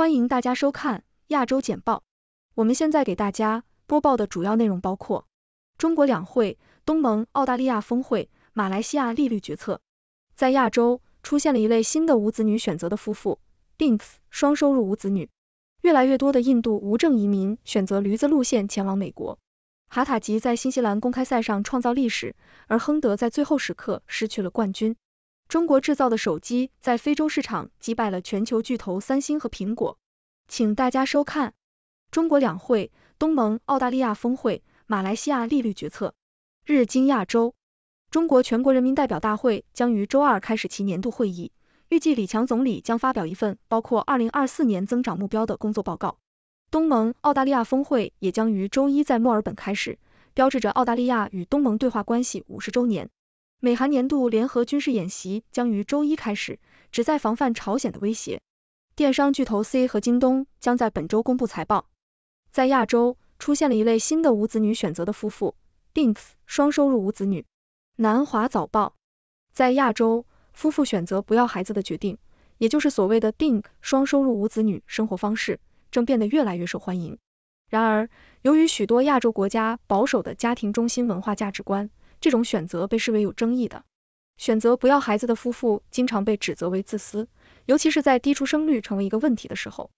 欢迎大家收看亚洲简报。我们现在给大家播报的主要内容包括：中国两会、东盟、澳大利亚峰会、马来西亚利率决策。在亚洲出现了一类新的无子女选择的夫妇，links 双收入无子女。越来越多的印度无证移民选择驴子路线前往美国。哈塔吉在新西兰公开赛上创造历史，而亨德在最后时刻失去了冠军。中国制造的手机在非洲市场击败了全球巨头三星和苹果，请大家收看中国两会、东盟、澳大利亚峰会、马来西亚利率决策。日经亚洲，中国全国人民代表大会将于周二开始其年度会议，预计李强总理将发表一份包括二零二四年增长目标的工作报告。东盟、澳大利亚峰会也将于周一在墨尔本开始，标志着澳大利亚与东盟对话关系五十周年。美韩年度联合军事演习将于周一开始，旨在防范朝鲜的威胁。电商巨头 C 和京东将在本周公布财报。在亚洲，出现了一类新的无子女选择的夫妇 ——DINK 双收入无子女。南华早报：在亚洲，夫妇选择不要孩子的决定，也就是所谓的 DINK 双收入无子女生活方式，正变得越来越受欢迎。然而，由于许多亚洲国家保守的家庭中心文化价值观，这种选择被视为有争议的。选择不要孩子的夫妇经常被指责为自私，尤其是在低出生率成为一个问题的时候。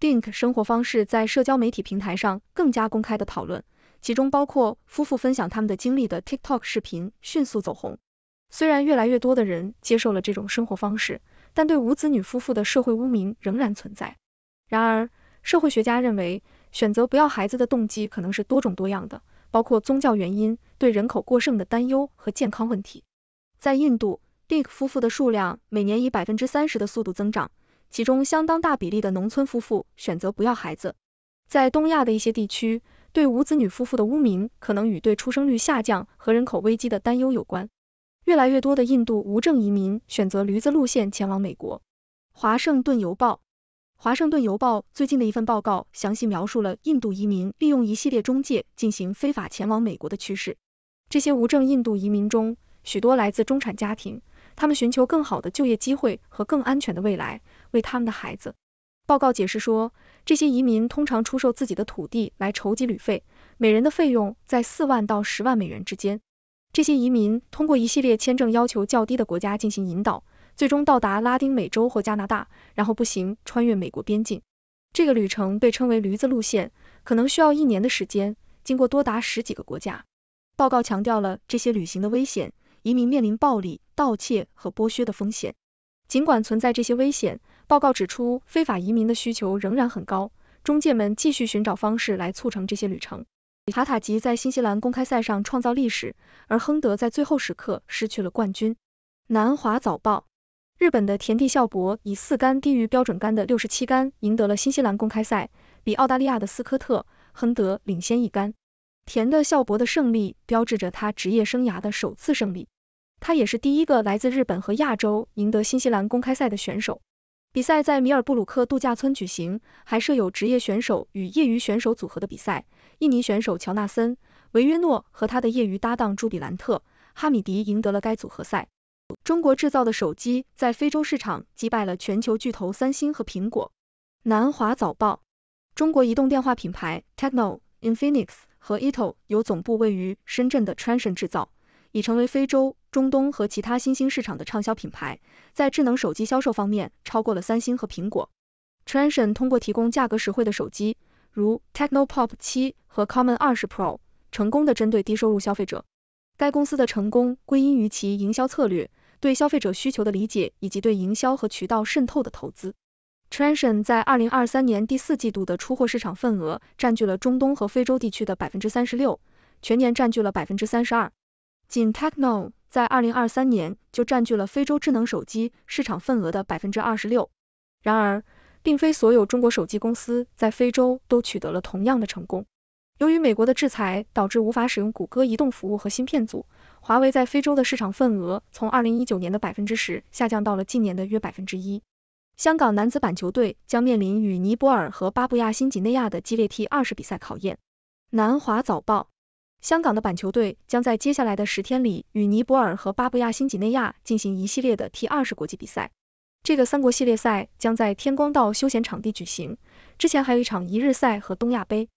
DINK 生活方式在社交媒体平台上更加公开的讨论，其中包括夫妇分享他们的经历的 TikTok 视频迅速走红。虽然越来越多的人接受了这种生活方式，但对无子女夫妇的社会污名仍然存在。然而，社会学家认为，选择不要孩子的动机可能是多种多样的。包括宗教原因、对人口过剩的担忧和健康问题。在印度，Big 夫妇的数量每年以百分之三十的速度增长，其中相当大比例的农村夫妇选择不要孩子。在东亚的一些地区，对无子女夫妇的污名可能与对出生率下降和人口危机的担忧有关。越来越多的印度无证移民选择驴子路线前往美国。华盛顿邮报。华盛顿邮报最近的一份报告详细描述了印度移民利用一系列中介进行非法前往美国的趋势。这些无证印度移民中，许多来自中产家庭，他们寻求更好的就业机会和更安全的未来，为他们的孩子。报告解释说，这些移民通常出售自己的土地来筹集旅费，每人的费用在四万到十万美元之间。这些移民通过一系列签证要求较低的国家进行引导。最终到达拉丁美洲或加拿大，然后步行穿越美国边境。这个旅程被称为“驴子路线”，可能需要一年的时间，经过多达十几个国家。报告强调了这些旅行的危险，移民面临暴力、盗窃和剥削的风险。尽管存在这些危险，报告指出非法移民的需求仍然很高，中介们继续寻找方式来促成这些旅程。塔塔吉在新西兰公开赛上创造历史，而亨德在最后时刻失去了冠军。南华早报。日本的田地孝博以四杆低于标准杆的六十七杆赢得了新西兰公开赛，比澳大利亚的斯科特·亨德领先一杆。田的孝博的胜利标志着他职业生涯的首次胜利，他也是第一个来自日本和亚洲赢得新西兰公开赛的选手。比赛在米尔布鲁克度假村举行，还设有职业选手与业余选手组合的比赛。印尼选手乔纳森·维约诺和他的业余搭档朱比兰特·哈米迪赢得了该组合赛。中国制造的手机在非洲市场击败了全球巨头三星和苹果。南华早报，中国移动电话品牌 Techno、Infinix 和 i t o l 由总部位于深圳的 Transion 制造，已成为非洲、中东和其他新兴市场的畅销品牌，在智能手机销售方面超过了三星和苹果。Transion 通过提供价格实惠的手机，如 Techno Pop 七和 Common 二十 Pro，成功的针对低收入消费者。该公司的成功归因于其营销策略。对消费者需求的理解，以及对营销和渠道渗透的投资。t r a n d i o n 在2023年第四季度的出货市场份额占据了中东和非洲地区的36%，全年占据了32%。仅 Techno 在2023年就占据了非洲智能手机市场份额的26%。然而，并非所有中国手机公司在非洲都取得了同样的成功。由于美国的制裁，导致无法使用谷歌移动服务和芯片组。华为在非洲的市场份额从2019年的百分之十下降到了近年的约百分之一。香港男子板球队将面临与尼泊尔和巴布亚新几内亚的激烈 T20 比赛考验。南华早报：香港的板球队将在接下来的十天里与尼泊尔和巴布亚新几内亚进行一系列的 T20 国际比赛。这个三国系列赛将在天光道休闲场地举行。之前还有一场一日赛和东亚杯。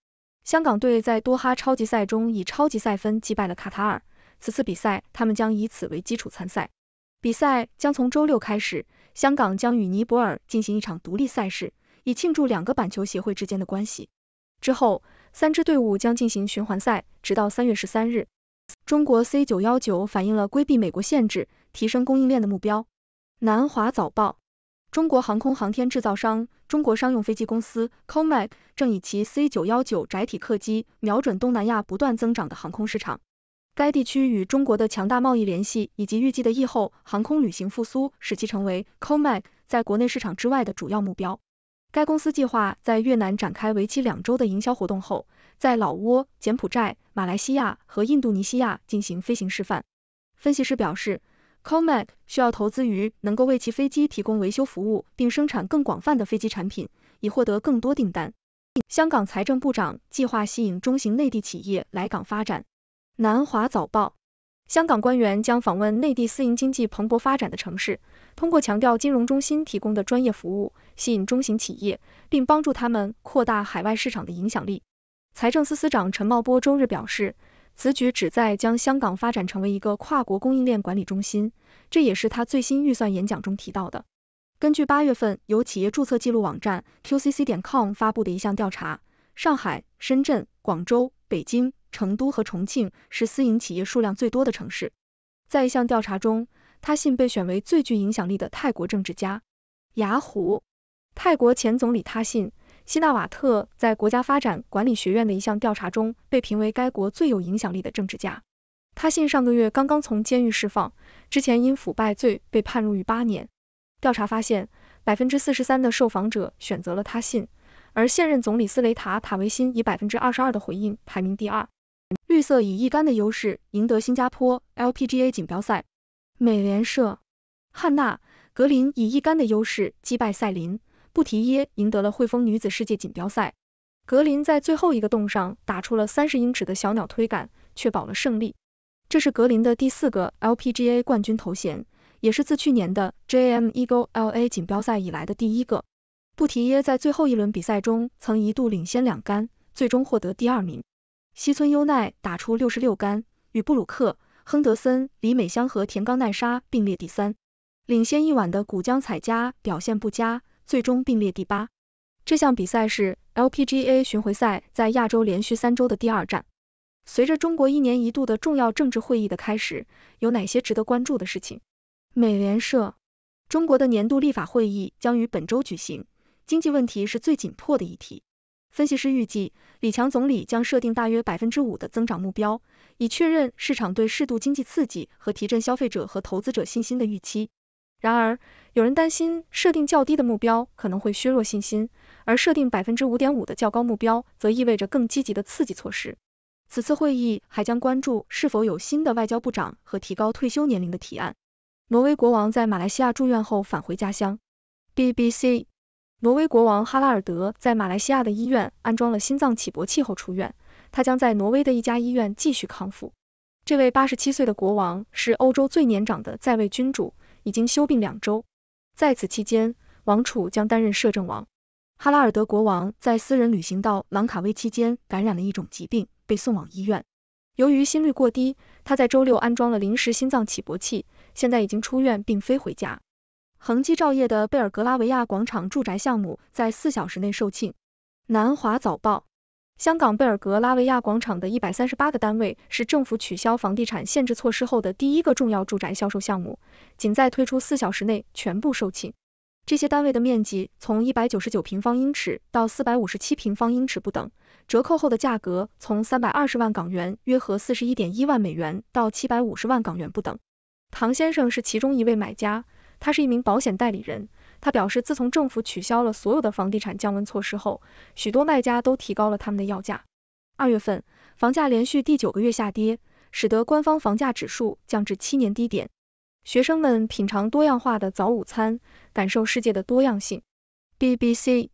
香港队在多哈超级赛中以超级赛分击败了卡塔尔。此次比赛，他们将以此为基础参赛。比赛将从周六开始。香港将与尼泊尔进行一场独立赛事，以庆祝两个板球协会之间的关系。之后，三支队伍将进行循环赛，直到三月十三日。中国 C 九幺九反映了规避美国限制、提升供应链的目标。南华早报：中国航空航天制造商中国商用飞机公司 COMAC 正以其 C 九幺九窄体客机瞄准东南亚不断增长的航空市场。该地区与中国的强大贸易联系，以及预计的疫后航空旅行复苏，使其成为 Comac 在国内市场之外的主要目标。该公司计划在越南展开为期两周的营销活动后，在老挝、柬埔寨、马来西亚和印度尼西亚进行飞行示范。分析师表示，Comac 需要投资于能够为其飞机提供维修服务，并生产更广泛的飞机产品，以获得更多订单。香港财政部长计划吸引中型内地企业来港发展。南华早报：香港官员将访问内地私营经济蓬勃发展的城市，通过强调金融中心提供的专业服务，吸引中型企业，并帮助他们扩大海外市场的影响力。财政司司长陈茂波周日表示，此举旨在将香港发展成为一个跨国供应链管理中心，这也是他最新预算演讲中提到的。根据八月份由企业注册记录网站 QCC.com 发布的一项调查，上海、深圳、广州、北京。成都和重庆是私营企业数量最多的城市。在一项调查中，他信被选为最具影响力的泰国政治家。雅虎，泰国前总理他信西纳瓦特在国家发展管理学院的一项调查中被评为该国最有影响力的政治家。他信上个月刚刚从监狱释放，之前因腐败罪被判入狱八年。调查发现，百分之四十三的受访者选择了他信，而现任总理斯雷塔塔维辛以百分之二十二的回应排名第二。绿色以一杆的优势赢得新加坡 LPGA 锦标赛。美联社，汉娜格林以一杆的优势击败赛琳布提耶，赢得了汇丰女子世界锦标赛。格林在最后一个洞上打出了三十英尺的小鸟推杆，确保了胜利。这是格林的第四个 LPGA 冠军头衔，也是自去年的 J.M. Eagle L.A. 锦标赛以来的第一个。布提耶在最后一轮比赛中曾一度领先两杆，最终获得第二名。西村优奈打出六十六杆，与布鲁克、亨德森、李美香和田冈奈沙并列第三。领先一晚的古江彩佳表现不佳，最终并列第八。这项比赛是 LPGA 巡回赛在亚洲连续三周的第二站。随着中国一年一度的重要政治会议的开始，有哪些值得关注的事情？美联社：中国的年度立法会议将于本周举行，经济问题是最紧迫的议题。分析师预计，李强总理将设定大约百分之五的增长目标，以确认市场对适度经济刺激和提振消费者和投资者信心的预期。然而，有人担心设定较低的目标可能会削弱信心，而设定百分之五点五的较高目标则意味着更积极的刺激措施。此次会议还将关注是否有新的外交部长和提高退休年龄的提案。挪威国王在马来西亚住院后返回家乡。BBC。挪威国王哈拉尔德在马来西亚的医院安装了心脏起搏器后出院，他将在挪威的一家医院继续康复。这位八十七岁的国王是欧洲最年长的在位君主，已经休病两周。在此期间，王储将担任摄政王。哈拉尔德国王在私人旅行到兰卡威期间感染了一种疾病，被送往医院。由于心率过低，他在周六安装了临时心脏起搏器，现在已经出院并飞回家。恒基兆业的贝尔格拉维亚广场住宅项目在四小时内售罄。南华早报：香港贝尔格拉维亚广场的一百三十八个单位是政府取消房地产限制措施后的第一个重要住宅销售项目，仅在推出四小时内全部售罄。这些单位的面积从一百九十九平方英尺到四百五十七平方英尺不等，折扣后的价格从三百二十万港元（约合四十一点一万美元）到七百五十万港元不等。唐先生是其中一位买家。他是一名保险代理人，他表示，自从政府取消了所有的房地产降温措施后，许多卖家都提高了他们的要价。二月份，房价连续第九个月下跌，使得官方房价指数降至七年低点。学生们品尝多样化的早午餐，感受世界的多样性。BBC，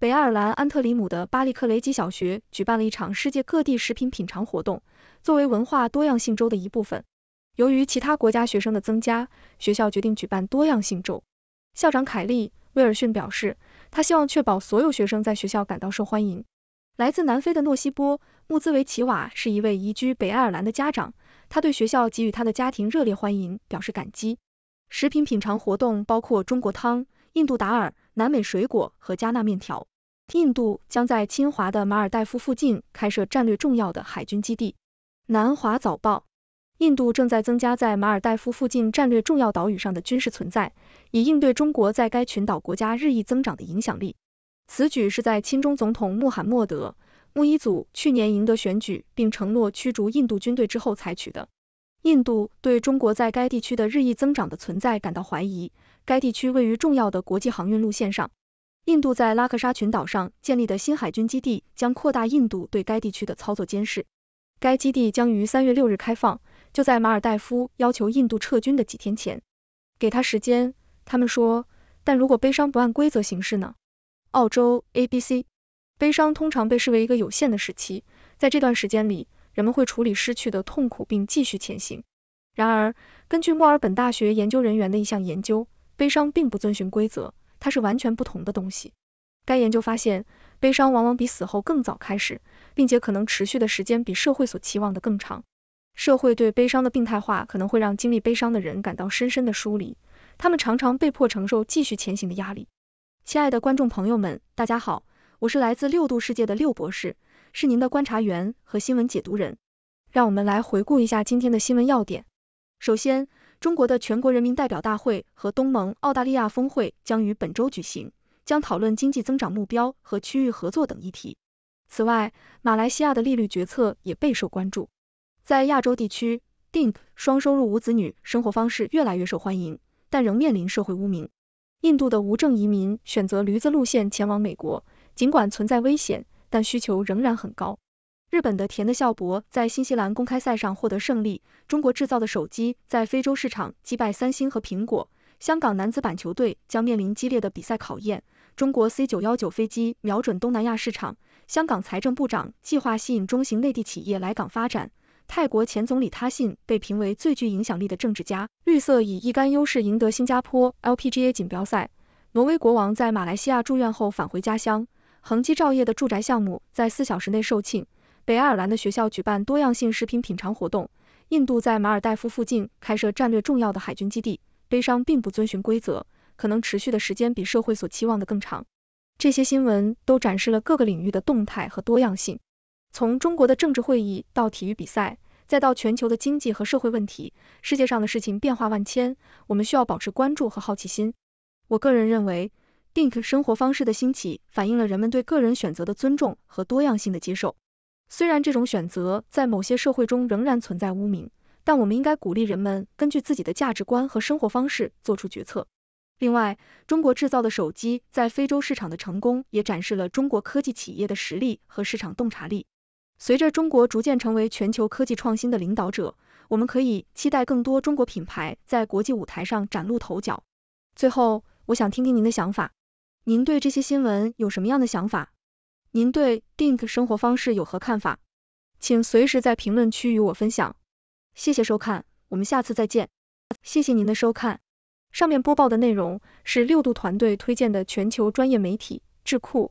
北爱尔兰安特里姆的巴利克雷吉小学举办了一场世界各地食品品尝活动，作为文化多样性周的一部分。由于其他国家学生的增加，学校决定举办多样性周。校长凯利·威尔逊表示，他希望确保所有学生在学校感到受欢迎。来自南非的诺西波·穆兹维奇瓦是一位移居北爱尔兰的家长，他对学校给予他的家庭热烈欢迎表示感激。食品品尝活动包括中国汤、印度达尔、南美水果和加纳面条。印度将在清华的马尔代夫附近开设战略重要的海军基地。南华早报。印度正在增加在马尔代夫附近战略重要岛屿上的军事存在，以应对中国在该群岛国家日益增长的影响力。此举是在亲中总统穆罕默德·穆伊祖去年赢得选举并承诺驱逐印度军队之后采取的。印度对中国在该地区的日益增长的存在感到怀疑，该地区位于重要的国际航运路线上。印度在拉克沙群岛上建立的新海军基地将扩大印度对该地区的操作监视。该基地将于三月六日开放。就在马尔代夫要求印度撤军的几天前，给他时间。他们说，但如果悲伤不按规则行事呢？澳洲 ABC，悲伤通常被视为一个有限的时期，在这段时间里，人们会处理失去的痛苦并继续前行。然而，根据墨尔本大学研究人员的一项研究，悲伤并不遵循规则，它是完全不同的东西。该研究发现，悲伤往往比死后更早开始，并且可能持续的时间比社会所期望的更长。社会对悲伤的病态化可能会让经历悲伤的人感到深深的疏离，他们常常被迫承受继续前行的压力。亲爱的观众朋友们，大家好，我是来自六度世界的六博士，是您的观察员和新闻解读人。让我们来回顾一下今天的新闻要点。首先，中国的全国人民代表大会和东盟澳大利亚峰会将于本周举行，将讨论经济增长目标和区域合作等议题。此外，马来西亚的利率决策也备受关注。在亚洲地区，k 双收入无子女生活方式越来越受欢迎，但仍面临社会污名。印度的无证移民选择驴子路线前往美国，尽管存在危险，但需求仍然很高。日本的田的孝博在新西兰公开赛上获得胜利。中国制造的手机在非洲市场击败三星和苹果。香港男子板球队将面临激烈的比赛考验。中国 C919 飞机瞄准东南亚市场。香港财政部长计划吸引中型内地企业来港发展。泰国前总理他信被评为最具影响力的政治家。绿色以一杆优势赢得新加坡 LPGA 锦标赛。挪威国王在马来西亚住院后返回家乡。恒基兆业的住宅项目在四小时内售罄。北爱尔兰的学校举办多样性食品品尝活动。印度在马尔代夫附近开设战略重要的海军基地。悲伤并不遵循规则，可能持续的时间比社会所期望的更长。这些新闻都展示了各个领域的动态和多样性。从中国的政治会议到体育比赛，再到全球的经济和社会问题，世界上的事情变化万千，我们需要保持关注和好奇心。我个人认为，think 生活方式的兴起反映了人们对个人选择的尊重和多样性的接受。虽然这种选择在某些社会中仍然存在污名，但我们应该鼓励人们根据自己的价值观和生活方式做出决策。另外，中国制造的手机在非洲市场的成功也展示了中国科技企业的实力和市场洞察力。随着中国逐渐成为全球科技创新的领导者，我们可以期待更多中国品牌在国际舞台上崭露头角。最后，我想听听您的想法，您对这些新闻有什么样的想法？您对 DINK 生活方式有何看法？请随时在评论区与我分享。谢谢收看，我们下次再见。谢谢您的收看，上面播报的内容是六度团队推荐的全球专业媒体智库。